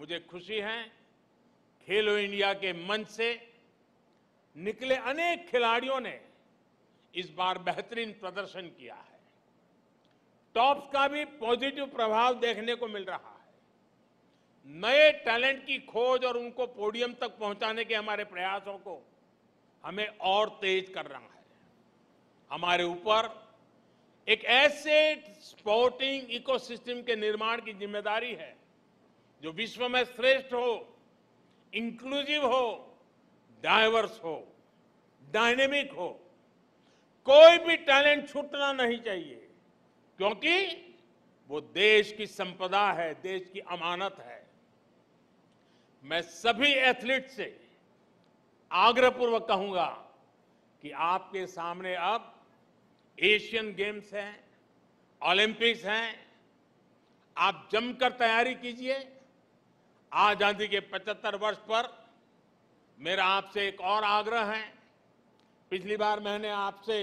मुझे खुशी है खेलो इंडिया के मंच से निकले अनेक खिलाड़ियों ने इस बार बेहतरीन प्रदर्शन किया है टॉप्स का भी पॉजिटिव प्रभाव देखने को मिल रहा है नए टैलेंट की खोज और उनको पोडियम तक पहुंचाने के हमारे प्रयासों को हमें और तेज करना है हमारे ऊपर एक ऐसे स्पोर्टिंग इकोसिस्टम के निर्माण की जिम्मेदारी है जो विश्व में श्रेष्ठ हो इंक्लूसिव हो डायवर्स हो डायनेमिक हो कोई भी टैलेंट छूटना नहीं चाहिए क्योंकि वो देश की संपदा है देश की अमानत है मैं सभी एथलीट से आग्रहपूर्वक कहूंगा कि आपके सामने अब एशियन गेम्स हैं ओलंपिक्स हैं आप जमकर तैयारी कीजिए आजादी के 75 वर्ष पर मेरा आपसे एक और आग्रह है पिछली बार मैंने आपसे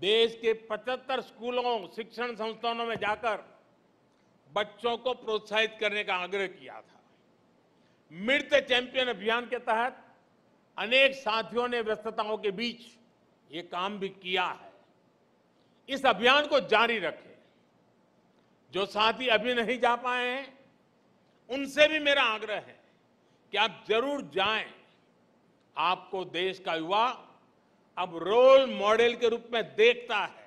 देश के 75 स्कूलों शिक्षण संस्थानों में जाकर बच्चों को प्रोत्साहित करने का आग्रह किया था मृत चैंपियन अभियान के तहत अनेक साथियों ने व्यस्तताओं के बीच ये काम भी किया है इस अभियान को जारी रखें जो साथी अभी नहीं जा पाए हैं उनसे भी मेरा आग्रह है कि आप जरूर जाएं आपको देश का युवा अब रोल मॉडल के रूप में देखता है